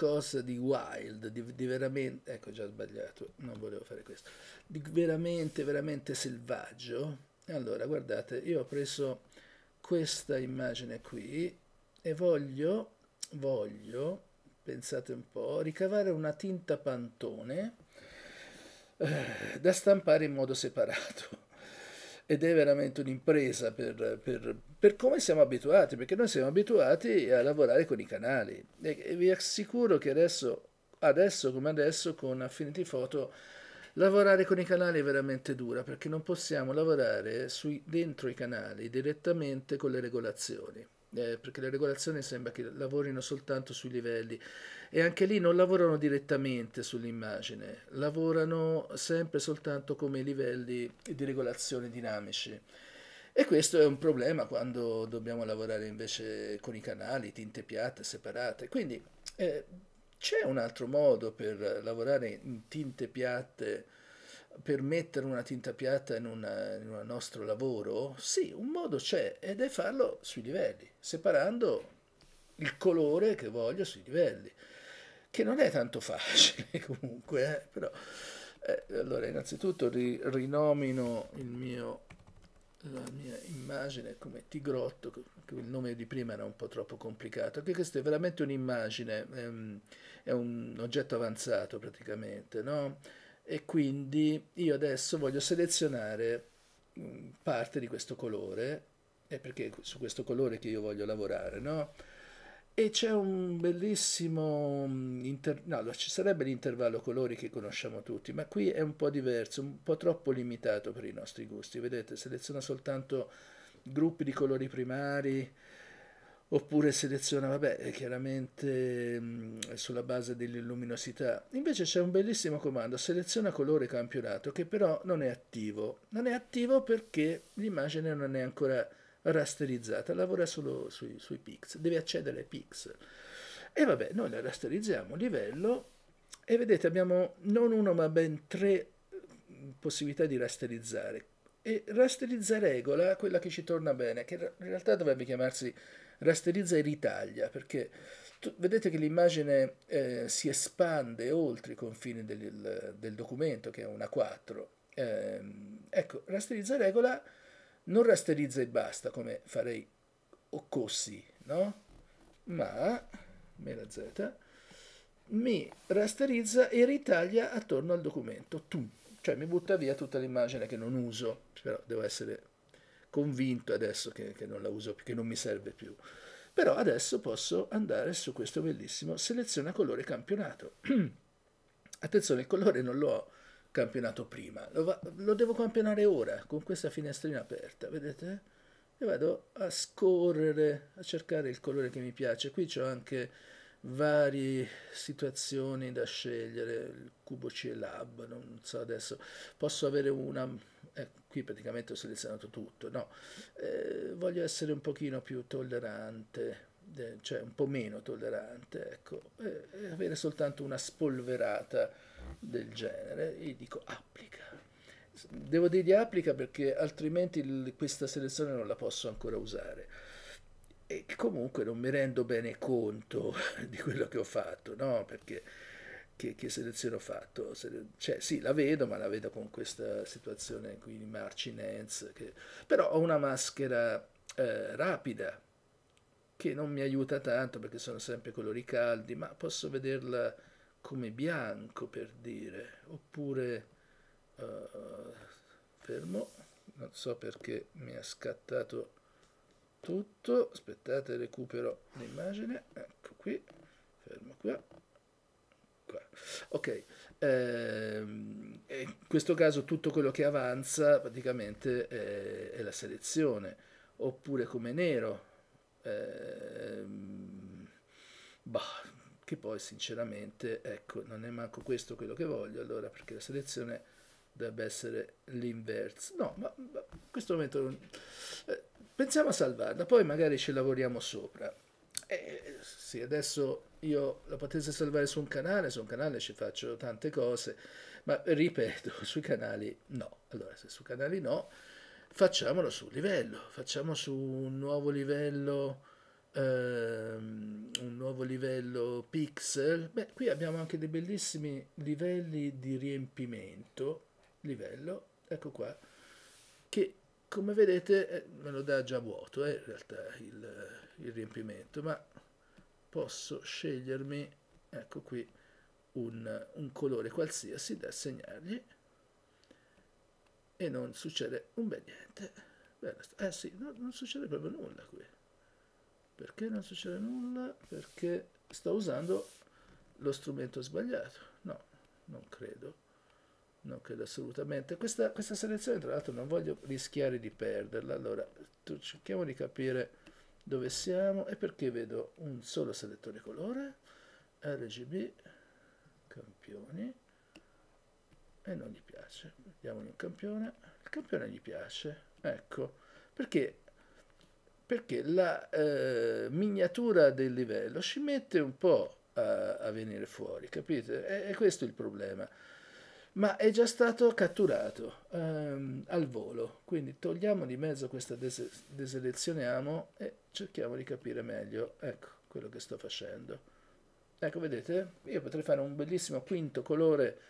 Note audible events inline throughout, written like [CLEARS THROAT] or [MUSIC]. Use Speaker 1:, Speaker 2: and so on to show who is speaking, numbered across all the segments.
Speaker 1: qualcosa di wild, di, di veramente, ecco già sbagliato, non volevo fare questo, di veramente, veramente selvaggio. Allora, guardate, io ho preso questa immagine qui e voglio, voglio, pensate un po', ricavare una tinta pantone eh, da stampare in modo separato ed è veramente un'impresa per, per, per, come siamo abituati, perché noi siamo abituati a lavorare con i canali e, e vi assicuro che adesso, adesso come adesso con Affinity Photo lavorare con i canali è veramente dura perché non possiamo lavorare sui, dentro i canali direttamente con le regolazioni eh, perché le regolazioni sembra che lavorino soltanto sui livelli e anche lì non lavorano direttamente sull'immagine, lavorano sempre soltanto come livelli di regolazione dinamici. E questo è un problema quando dobbiamo lavorare invece con i canali, tinte piatte, separate. Quindi eh, c'è un altro modo per lavorare in tinte piatte per mettere una tinta piatta eh, in, un nostro lavoro? Sì, un modo c'è ed è farlo sui livelli, separando il colore che voglio sui livelli, che non è tanto facile [LAUGHS] comunque, eh, però... Eh, allora, innanzitutto ri, rinomino mio, la mia immagine come Tigrotto, che il nome di prima era un po' troppo complicato, anche questa è veramente un'immagine, è ehm, un, è un oggetto avanzato praticamente, no? e quindi io adesso voglio selezionare mm, parte di questo colore è perché su questo colore che io voglio lavorare no? e c'è un bellissimo mm, inter... no, ci sarebbe l'intervallo colori che conosciamo tutti ma qui è un po' diverso un po' troppo limitato per i nostri gusti vedete seleziona soltanto gruppi di colori primari oppure seleziona, vabbè, chiaramente mh, mm, sulla base dell'illuminosità. Invece c'è un bellissimo comando, seleziona colore campionato, che però non è attivo. Non è attivo perché l'immagine non è ancora rasterizzata, lavora solo sui, sui pixel, deve accedere ai pixel. E vabbè, noi la rasterizziamo, livello, e vedete abbiamo non uno ma ben tre mm, possibilità di rasterizzare. E rasterizza regola, quella che ci torna bene, che in realtà dovrebbe chiamarsi rasterizza e ritaglia, perché vedete che l'immagine eh, si espande oltre i confini del, del documento, che è una 4. Eh, ecco, rasterizza e regola non rasterizza e basta, come farei o così, no? Ma, me z, mi rasterizza e ritaglia attorno al documento, tu. Cioè mi butta via tutta l'immagine che non uso, però devo essere convinto adesso che, che non la uso più, che non mi serve più. Però adesso posso andare su questo bellissimo seleziona colore campionato. [CLEARS THROAT] Attenzione, il colore non l'ho campionato prima, lo, va, lo, devo campionare ora con questa finestrina aperta, vedete? E vado a scorrere, a cercare il colore che mi piace. Qui c'ho anche varie situazioni da scegliere, il cubo C Lab, non so adesso. Posso avere una eh, qui praticamente ho selezionato tutto, no, eh, voglio essere un pochino più tollerante, cioè un po' meno tollerante, ecco, e eh, eh, avere soltanto una spolverata del genere e dico applica. Devo dirgli applica perché altrimenti il, questa selezione non la posso ancora usare. E comunque non mi rendo bene conto [LAUGHS] di quello che ho fatto, no? Perché che, che selezione ho fatto? Cioè, sì, la vedo, ma la vedo con questa situazione qui di marcinenza. Che... Però ho una maschera eh, rapida che non mi aiuta tanto perché sono sempre colori caldi, ma posso vederla come bianco per dire, oppure eh, fermo, non so perché mi ha scattato tutto, aspettate recupero l'immagine, ecco qui, fermo qua, qua. Ok, eh, in questo caso tutto quello che avanza praticamente è, eh, è la selezione, oppure come nero, eh, bah, che poi sinceramente, ecco, non è manco questo quello che voglio, allora perché la selezione dovrebbe essere l'inverse. No, ma, ma, in questo momento non... eh, pensiamo a salvarla, poi magari ci lavoriamo sopra. Eh, sì, adesso io la potesse salvare su un canale, su un canale ci faccio tante cose, ma ripeto, [LAUGHS] sui canali no. Allora, se su canali no, facciamolo su un livello, facciamo su un nuovo livello, ehm, un nuovo livello pixel. Beh, qui abbiamo anche dei bellissimi livelli di riempimento, livello, ecco qua, che come vedete eh, me lo dà già vuoto eh, in realtà il, il riempimento, ma posso scegliermi, ecco qui, un, un colore qualsiasi da assegnargli e non succede un bel niente. Eh sì, no, non succede proprio nulla qui. Perché non succede nulla? Perché sto usando lo strumento sbagliato. No, non credo. Non credo assolutamente. Questa, questa selezione, tra l'altro, non voglio rischiare di perderla. Allora, cerchiamo di capire dove siamo e perché vedo un solo selettore colore RGB campioni e non gli piace diamogli un campione il campione gli piace ecco perché perché la eh, miniatura del livello ci mette un po' a, a venire fuori capite è, è, questo il problema ma è già stato catturato ehm, al volo quindi togliamo di mezzo questa des deselezioniamo e cerchiamo di capire meglio, ecco, quello che sto facendo. Ecco, vedete? Io potrei fare un bellissimo quinto colore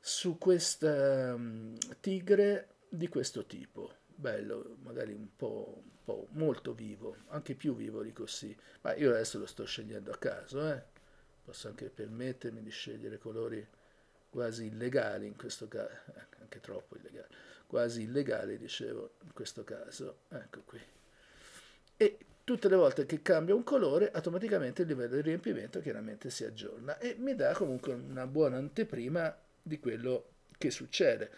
Speaker 1: su questa mm, tigre di questo tipo. Bello, magari un po', un po' molto vivo, anche più vivo di così. Ma io adesso lo sto scegliendo a caso, eh? Posso anche permettermi di scegliere colori quasi illegali in questo caso, anche troppo illegali, quasi illegali dicevo in questo caso, ecco qui e tutte le volte che cambia un colore automaticamente il livello di riempimento chiaramente si aggiorna e mi dà comunque una buona anteprima di quello che succede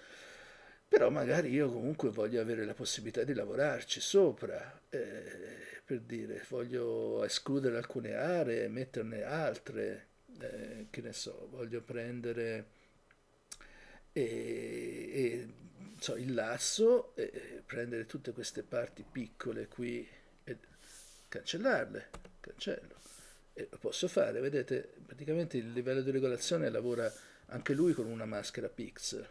Speaker 1: però magari io comunque voglio avere la possibilità di lavorarci sopra eh, per dire voglio escludere alcune aree metterne altre eh, che ne so voglio prendere eh, eh, so, il lasso e prendere tutte queste parti piccole qui cancellarle, cancello. E lo posso fare, vedete, praticamente il livello di regolazione lavora anche lui con una maschera pixel.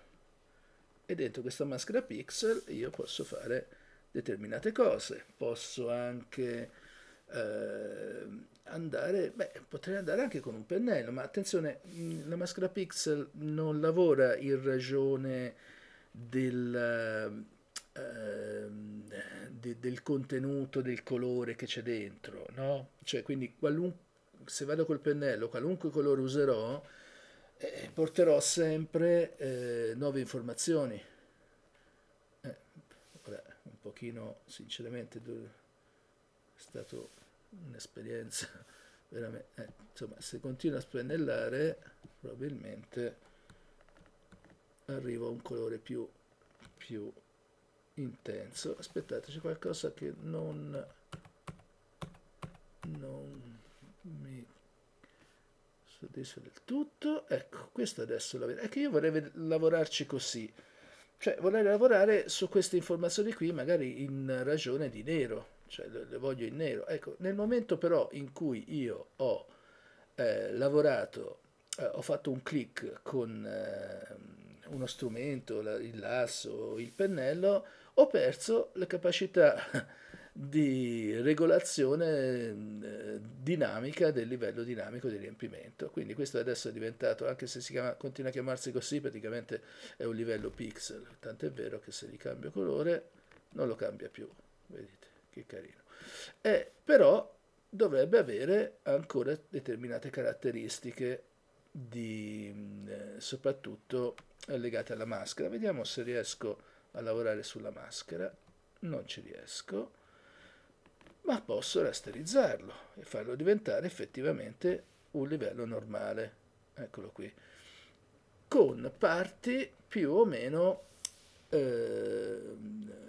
Speaker 1: E dentro questa maschera pixel io posso fare determinate cose, posso anche eh, andare, beh, potrei andare anche con un pennello, ma attenzione, mm, la maschera pixel non lavora in ragione del Ehm, de, del contenuto, del colore che c'è dentro, no? Cioè, quindi se vado col pennello, qualunque colore userò, eh, porterò sempre eh, nuove informazioni. Eh, vabbè, un pochino, sinceramente, è stata un'esperienza [LAUGHS] veramente... Eh, insomma, se continuo a spennellare, probabilmente arrivo a un colore più, più intenso aspettate c'è qualcosa che non non mi soddisfa del tutto ecco questo adesso è che io vorrei lavorarci così cioè vorrei lavorare su queste informazioni qui magari in ragione di nero cioè le, voglio in nero ecco nel momento però in cui io ho eh, lavorato eh, ho fatto un clic con eh, uno strumento, la, il lasso, il pennello, ho perso la capacità [LAUGHS] di regolazione eh, dinamica del livello dinamico di riempimento. Quindi questo adesso è diventato, anche se si chiama, continua a chiamarsi così, praticamente è un livello pixel. Tant'è vero che se gli cambio colore non lo cambia più. Vedete, che carino. Eh, però dovrebbe avere ancora determinate caratteristiche di, eh, soprattutto legate alla maschera. Vediamo se riesco a lavorare sulla maschera. Non ci riesco, ma posso rasterizzarlo e farlo diventare effettivamente un livello normale. Eccolo qui. Con parti più o meno eh,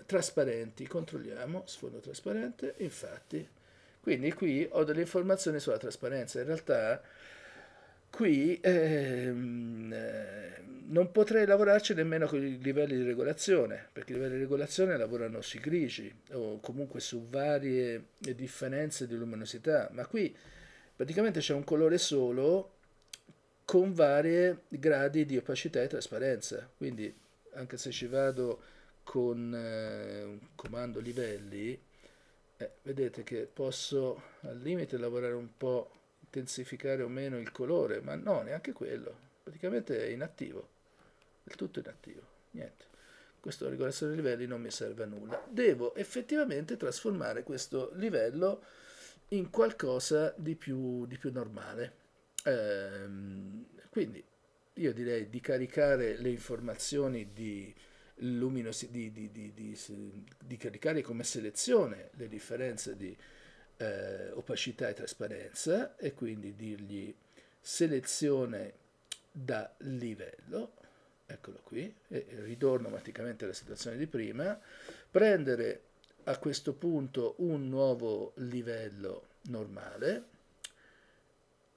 Speaker 1: trasparenti. Controlliamo, sfondo trasparente, infatti. Quindi qui ho delle informazioni sulla trasparenza. In realtà qui ehm, eh, non potrei lavorarci nemmeno con i livelli di regolazione, perché i livelli di regolazione lavorano sui grigi o comunque su varie differenze di luminosità, ma qui praticamente c'è un colore solo con vari gradi di opacità e trasparenza, quindi anche se ci vado con eh, un comando livelli, eh, vedete che posso al limite lavorare un po' intensificare o meno il colore, ma no, neanche quello, praticamente è inattivo, del tutto inattivo, niente. Questo regolazione dei livelli non mi serve a nulla. Devo effettivamente trasformare questo livello in qualcosa di più, di più normale. Ehm, quindi io direi di caricare le informazioni di luminosità, di, di, di, di caricare come selezione le differenze di eh, opacità e trasparenza e quindi dirgli selezione da livello, eccolo qui, e ritorno praticamente alla situazione di prima, prendere a questo punto un nuovo livello normale,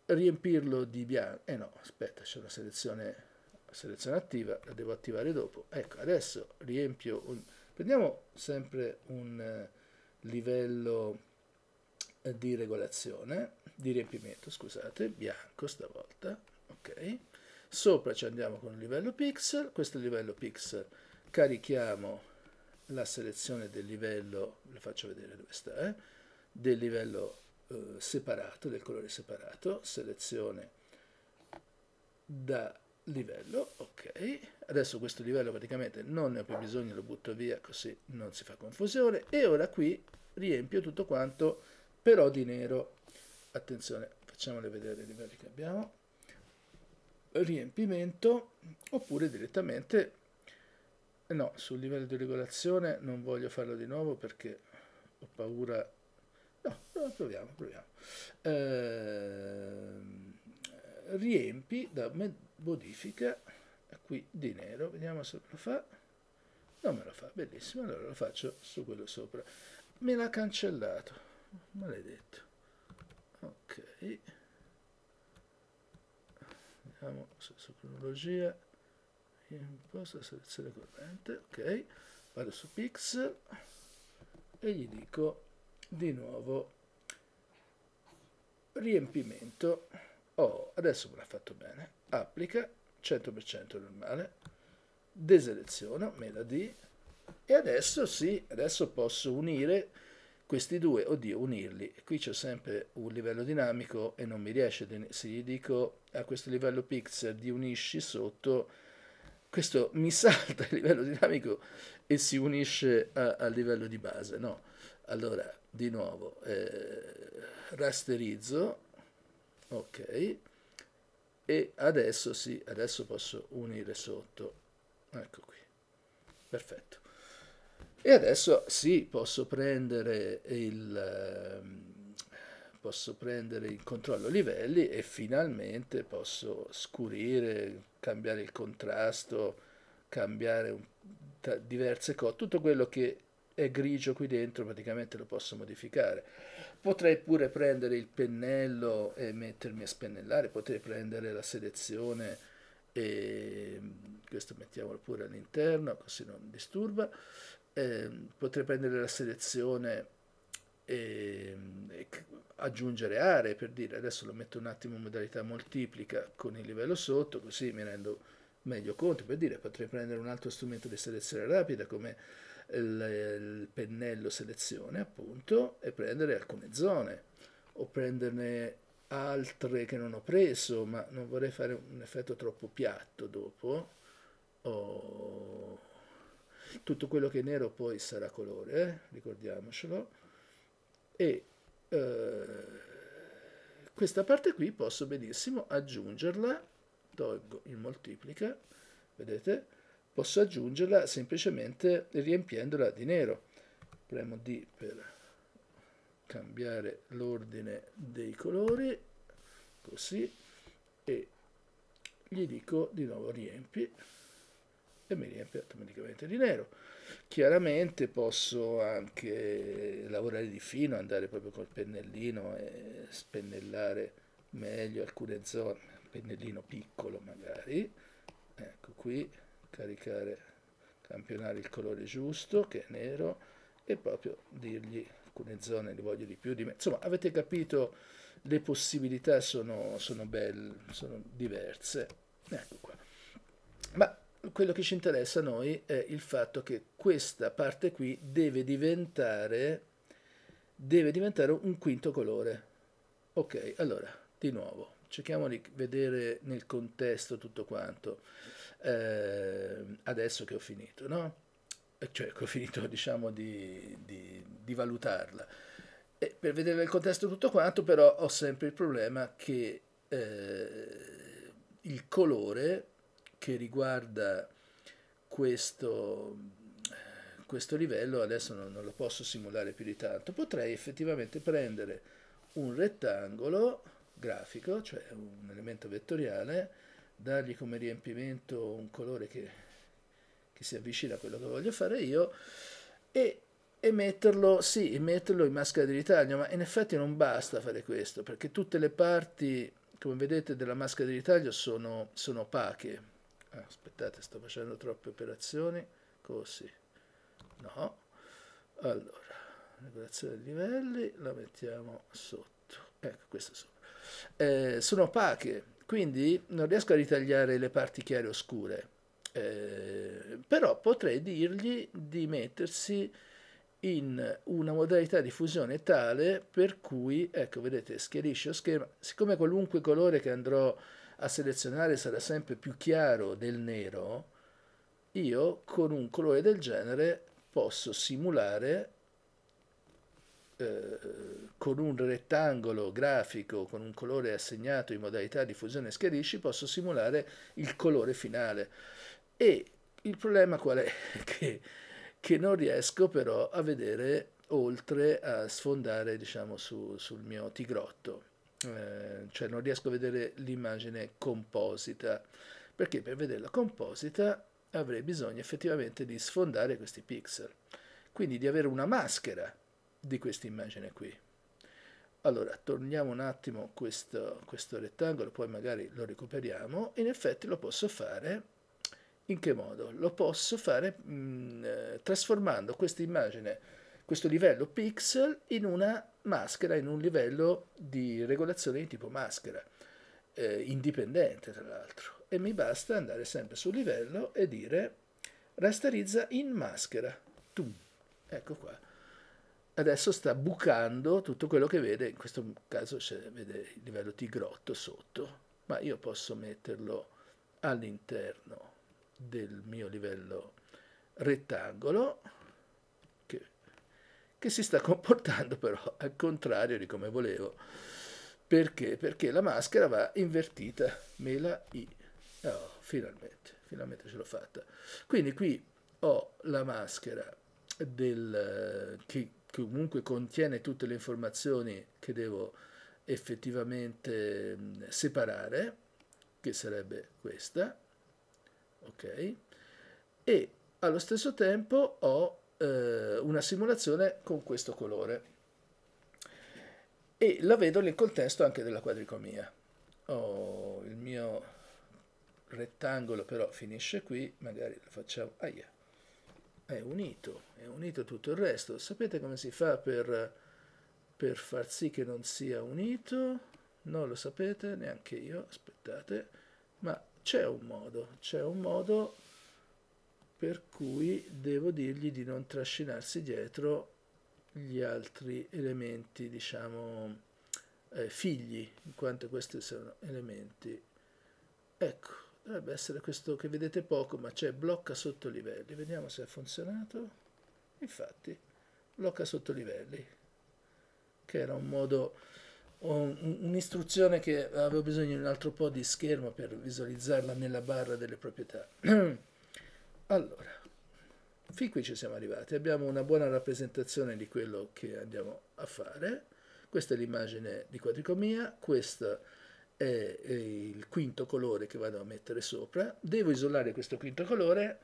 Speaker 1: riempirlo di bianco, e eh no, aspetta, c'è una selezione, selezione attiva, la devo attivare dopo, ecco, adesso riempio, un, prendiamo sempre un eh, livello di regolazione, di riempimento, scusate, bianco stavolta, ok? Sopra ci andiamo con il livello pixel, questo è il livello pixel, carichiamo la selezione del livello, le faccio vedere dove sta, eh? del livello eh, separato, del colore separato, selezione da livello, ok, adesso questo livello praticamente non ne ho più bisogno, lo butto via così non si fa confusione e ora qui riempio tutto quanto però di nero. Attenzione, facciamole vedere i livelli che abbiamo. Riempimento, oppure direttamente, no, sul livello di regolazione non voglio farlo di nuovo perché ho paura... No, proviamo, proviamo. Ehm, riempi da modifica, eh, qui di nero, vediamo se lo fa. Non me lo fa, bellissimo, allora lo faccio su quello sopra. Me l'ha cancellato maledetto ok vediamo se su cronologia imposta selezione corrente ok vado su pixel e gli dico di nuovo riempimento oh adesso me l'ha fatto bene applica 100% normale deseleziono me la e adesso sì adesso posso unire questi due, oddio, unirli. Qui c'è sempre un livello dinamico e non mi riesce, se gli dico a questo livello pixel di unisci sotto, questo mi [LAUGHS] salta il livello dinamico e si unisce al livello di base, no? Allora, di nuovo, eh, rasterizzo, ok, e adesso sì, adesso posso unire sotto, ecco qui, perfetto. E adesso sì, posso prendere il, ehm, posso prendere il controllo livelli e finalmente posso scurire, cambiare il contrasto, cambiare un, t- diverse cose, tutto quello che è grigio qui dentro praticamente lo posso modificare. Potrei pure prendere il pennello e mettermi a spennellare, potrei prendere la selezione e questo mettiamolo pure all'interno così non disturba eh, potrei prendere la selezione ehm, e, e, aggiungere aree per dire adesso lo metto un attimo in modalità moltiplica con il livello sotto così mi rendo meglio conto per dire potrei prendere un altro strumento di selezione rapida come il, il pennello selezione appunto e prendere alcune zone o prenderne altre che non ho preso ma non vorrei fare un effetto troppo piatto dopo o tutto quello che è nero poi sarà colore, eh? ricordiamocelo, e eh, questa parte qui posso benissimo aggiungerla, tolgo il moltiplica, vedete, posso aggiungerla semplicemente riempiendola di nero, premo D per cambiare l'ordine dei colori, così, e gli dico di nuovo riempi, e mi riempie automaticamente di nero. Chiaramente posso anche lavorare di fino, andare proprio col pennellino e spennellare meglio alcune zone, pennellino piccolo magari, ecco qui, caricare, campionare il colore giusto che è nero e proprio dirgli alcune zone le voglio di più di me. Insomma, avete capito, le possibilità sono, sono belle, sono diverse. Ecco qua. Ma quello che ci interessa a noi è il fatto che questa parte qui deve diventare, deve diventare un quinto colore. Ok, allora, di nuovo, cerchiamo di vedere nel contesto tutto quanto, eh, adesso che ho finito, no? Eh, cioè, che ho finito, [LAUGHS] diciamo, di, di, di valutarla. E per vedere nel contesto tutto quanto, però, ho sempre il problema che eh, il colore che riguarda questo, questo livello, adesso non, non lo posso simulare più di tanto, potrei effettivamente prendere un rettangolo grafico, cioè un elemento vettoriale, dargli come riempimento un colore che, che si avvicina a quello che voglio fare io e e metterlo, sì, metterlo in maschera di ritaglio, ma in effetti non basta fare questo, perché tutte le parti, come vedete, della maschera di ritaglio sono, sono opache, eh, aspettate sto facendo troppe operazioni così no allora regolazione di livelli la mettiamo sotto ecco questo sopra eh, sono opache quindi non riesco a ritagliare le parti chiare e oscure eh, però potrei dirgli di mettersi in una modalità di fusione tale per cui, ecco vedete, schiarisce lo schema, siccome qualunque colore che andrò a selezionare sarà sempre più chiaro del nero, io con un colore del genere posso simulare eh, con un rettangolo grafico, con un colore assegnato in modalità di fusione schiarisci, posso simulare il colore finale. E il problema qual è? [LAUGHS] che, che non riesco però a vedere oltre a sfondare diciamo, su, sul mio tigrotto. Eh, cioè non riesco a vedere l'immagine composita, perché per vederla composita avrei bisogno effettivamente di sfondare questi pixel, quindi di avere una maschera di questa immagine qui. Allora, torniamo un attimo questo, questo rettangolo, poi magari lo recuperiamo. In effetti lo posso fare in che modo? Lo posso fare mh, mm, eh, trasformando questa immagine, questo livello pixel, in una maschera in un livello di regolazione di tipo maschera, eh, indipendente tra l'altro. E mi basta andare sempre sul livello e dire rasterizza in maschera. Tum. Ecco qua. Adesso sta bucando tutto quello che vede, in questo caso vede il livello grotto sotto, ma io posso metterlo all'interno del mio livello rettangolo che si sta [LAUGHS] comportando però al contrario di come volevo. Perché? Perché la maschera va invertita, me la i. Oh, finalmente, finalmente ce l'ho fatta. Quindi qui ho la maschera del, che comunque contiene tutte le informazioni che devo effettivamente separare, che sarebbe questa, ok? E allo stesso tempo ho eh, una simulazione con questo colore e la vedo nel contesto anche della quadricomia. Oh, il mio rettangolo però finisce qui, magari lo facciamo... Ah, È unito, è unito tutto il resto. Sapete come si fa per, per far sì che non sia unito? Non lo sapete neanche io, aspettate, ma c'è un modo, c'è un modo per cui devo dirgli di non trascinarsi dietro gli altri elementi, diciamo, eh, figli, in quanto questi sono elementi. Ecco, dovrebbe essere questo che vedete poco, ma c'è blocca sotto livelli. Vediamo se ha funzionato. Infatti, blocca sotto livelli, che era un modo un'istruzione che avevo bisogno di un altro po' di schermo per visualizzarla nella barra delle proprietà. [CLEARS THROAT] Allora, fin qui ci siamo arrivati, abbiamo una buona rappresentazione di quello che andiamo a fare. Questa è l'immagine di quadricomia, questo è il quinto colore che vado a mettere sopra. Devo isolare questo quinto colore,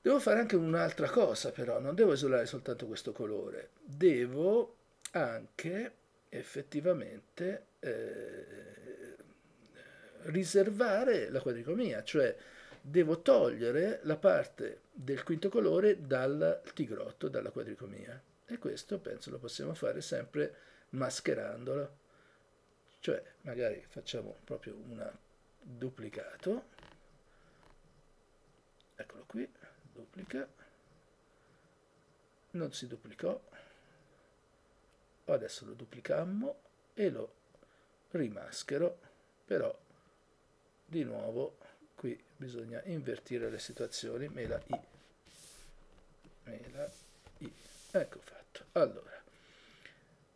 Speaker 1: devo fare anche un'altra cosa però, non devo isolare soltanto questo colore, devo anche effettivamente eh, riservare la quadricomia, cioè devo togliere la parte del quinto colore dal tigrotto, dalla quadricomia. E questo penso lo possiamo fare sempre mascherandolo. Cioè, magari facciamo proprio un duplicato. Eccolo qui, duplica. Non si duplicò. Adesso lo duplicammo e lo rimaschero, però di nuovo qui bisogna invertire le situazioni mela i mela i ecco fatto allora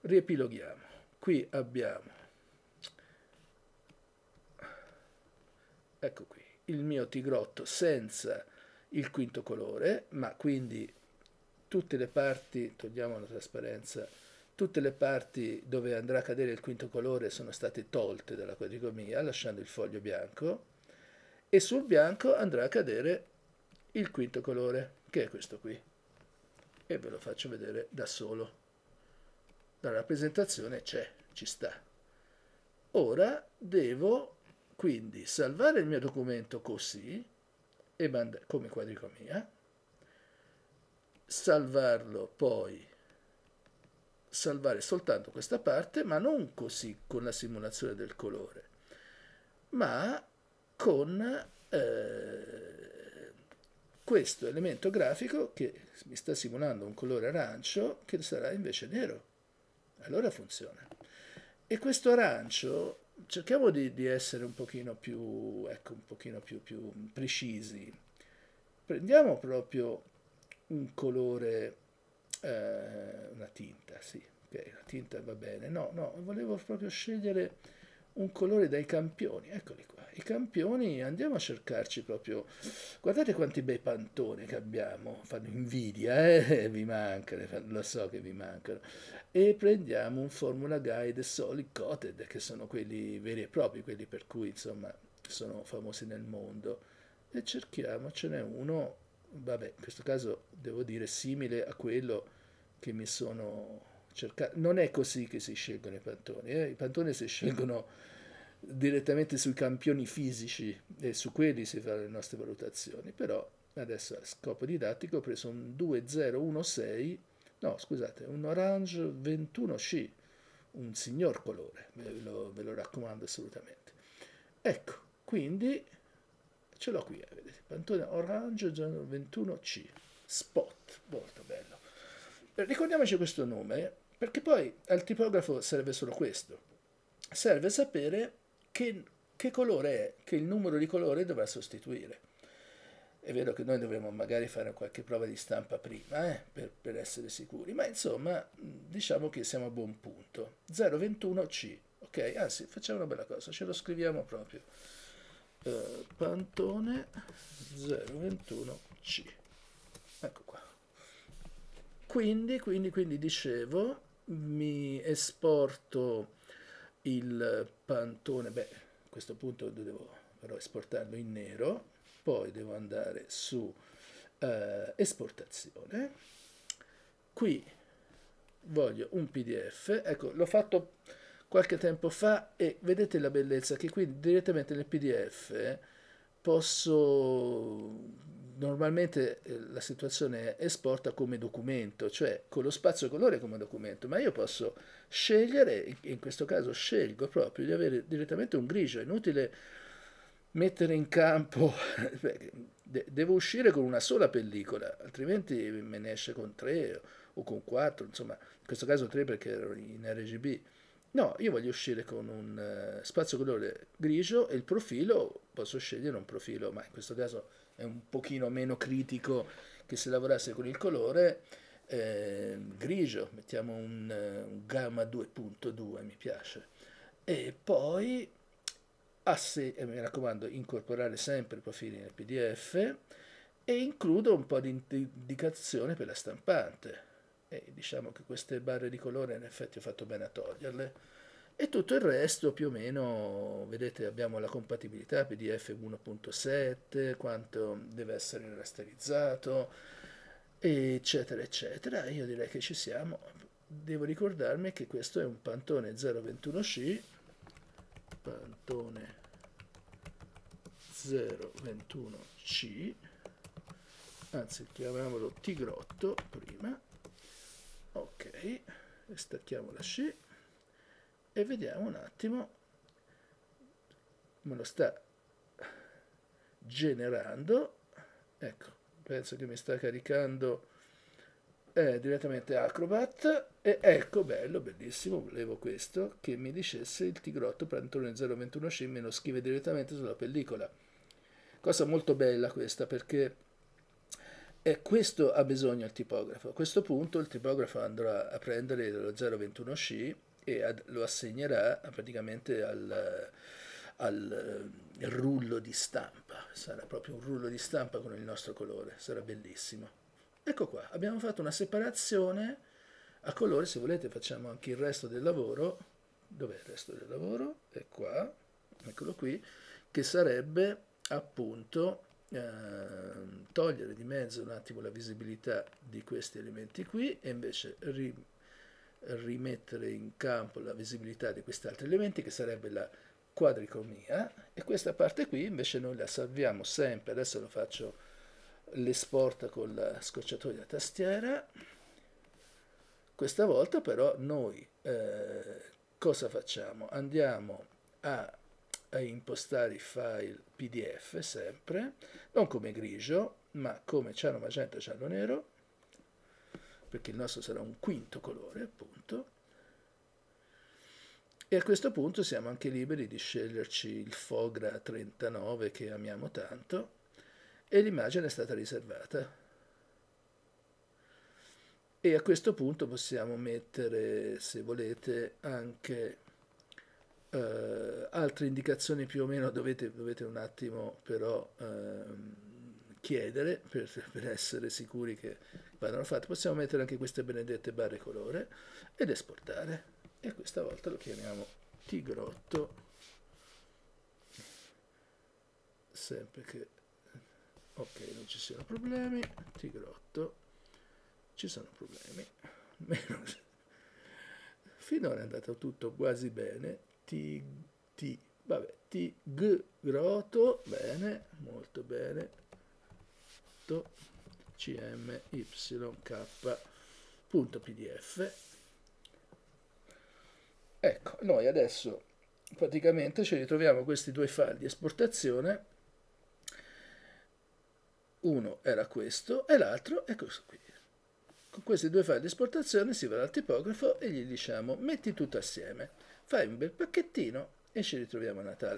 Speaker 1: riepiloghiamo qui abbiamo ecco qui il mio tigrotto senza il quinto colore ma quindi tutte le parti togliamo la trasparenza tutte le parti dove andrà a cadere il quinto colore sono state tolte dalla quadrigomia lasciando il foglio bianco e sul bianco andrà a cadere il quinto colore, che è questo qui. E ve lo faccio vedere da solo. La rappresentazione c'è, ci sta. Ora devo quindi salvare il mio documento così, e come quadricomia, salvarlo poi, salvare soltanto questa parte, ma non così con la simulazione del colore, ma con eh, questo elemento grafico che mi sta simulando un colore arancio che sarà invece nero. Allora funziona. E questo arancio, cerchiamo di, di essere un pochino più, ecco, un pochino più, più precisi. Prendiamo proprio un colore, eh, una tinta, sì, ok, la tinta va bene. No, no, volevo proprio scegliere un colore dai campioni, eccoli qua. I campioni andiamo a cercarci proprio. Guardate quanti bei pantone che abbiamo, fanno invidia, eh? [LAUGHS] vi mancano, eh? lo so che vi mancano. E prendiamo un Formula Guide Solid Coated, che sono quelli veri e propri, quelli per cui insomma sono famosi nel mondo. E cerchiamocene uno, vabbè, in questo caso devo dire simile a quello che mi sono cerca... non è così che si scelgono i pantoni, eh? i pantoni si scelgono direttamente sui campioni fisici e su quelli si fanno le nostre valutazioni, però adesso a scopo didattico ho preso un 2016, no scusate, un orange 21C, un signor colore, ve lo, ve lo raccomando assolutamente. Ecco, quindi ce l'ho qui, eh, vedete, pantone orange 21C, spot, molto bello. Ricordiamoci questo nome, perché poi al tipografo serve solo questo. Serve sapere che, che colore è, che il numero di colore dovrà sostituire. È vero che noi dovremmo magari fare qualche prova di stampa prima, eh, per, per, essere sicuri, ma insomma diciamo che siamo a buon punto. 021C, ok? Anzi, facciamo una bella cosa, ce lo scriviamo proprio. Uh, pantone 021C. Ecco qua. Quindi, quindi, quindi dicevo mi esporto il pantone, beh, a questo punto devo però esportarlo in nero, poi devo andare su eh, esportazione, qui voglio un pdf, ecco l'ho fatto qualche tempo fa e vedete la bellezza che qui direttamente nel pdf eh, posso normalmente eh, la situazione esporta come documento, cioè con lo spazio colore come documento, ma io posso scegliere, in questo caso scelgo proprio di avere direttamente un grigio, è inutile mettere in campo, [LAUGHS] devo uscire con una sola pellicola, altrimenti me ne esce con tre o con quattro, insomma, in questo caso tre perché ero in RGB. No, io voglio uscire con un eh, spazio colore grigio e il profilo, posso scegliere un profilo, ma in questo caso è un pochino meno critico che se lavorasse con il colore eh, grigio, mettiamo un, un gamma 2.2, mi piace. E poi, asse, eh, mi raccomando, incorporare sempre i profili nel PDF e includo un po' di indicazione per la stampante. E diciamo che queste barre di colore in effetti ho fatto bene a toglierle e tutto il resto più o meno, vedete abbiamo la compatibilità PDF 1.7, quanto deve essere rasterizzato, eccetera, eccetera. Io direi che ci siamo. Devo ricordarmi che questo è un Pantone 021C, Pantone 021C, anzi chiamiamolo Tigrotto prima, ok, e stacchiamo la C e vediamo un attimo, me lo sta generando, ecco, penso che mi sta caricando eh, direttamente Acrobat e ecco, bello, bellissimo, volevo questo, che mi dicesse il tigrotto Pantone 021 C me lo scrive direttamente sulla pellicola. Cosa molto bella questa perché e questo ha bisogno il tipografo. A questo punto il tipografo andrà a prendere lo 021C e ad, lo assegnerà praticamente al, al eh, rullo di stampa, sarà proprio un rullo di stampa con il nostro colore, sarà bellissimo. Ecco qua, abbiamo fatto una separazione a colore, se volete facciamo anche il resto del lavoro, dov'è il resto del lavoro? È qua, eccolo qui, che sarebbe appunto ehm, togliere di mezzo un attimo la visibilità di questi elementi qui e invece ri, rimettere in campo la visibilità di questi altri elementi che sarebbe la quadricomia e questa parte qui invece noi la salviamo sempre, adesso lo faccio l'esport con la scocciatoia tastiera, questa volta però noi eh, cosa facciamo? Andiamo a, a impostare i file pdf sempre, non come grigio ma come ciano magenta, e ciano nero, perché il nostro sarà un quinto colore, appunto, e a questo punto siamo anche liberi di sceglierci il Fogra 39 che amiamo tanto e l'immagine è stata riservata. E a questo punto possiamo mettere, se volete, anche eh, altre indicazioni più o meno, dovete, dovete un attimo però eh, chiedere per, per essere sicuri che, vadano fatte. Possiamo mettere anche queste benedette barre colore ed esportare. E questa volta lo chiamiamo Tigrotto. Sempre che... Ok, non ci siano problemi. Tigrotto. Ci sono problemi. [LAUGHS] Meno... Finora è andato tutto quasi bene. T, t, vabbè, t, g, groto, bene, molto bene. To cmyk.pdf. Ecco, noi adesso praticamente ci ritroviamo questi due file di esportazione. Uno era questo e l'altro è questo qui. Con questi due file di esportazione si va al tipografo e gli diciamo metti tutto assieme. Fai un bel pacchettino e ci ritroviamo a Natale.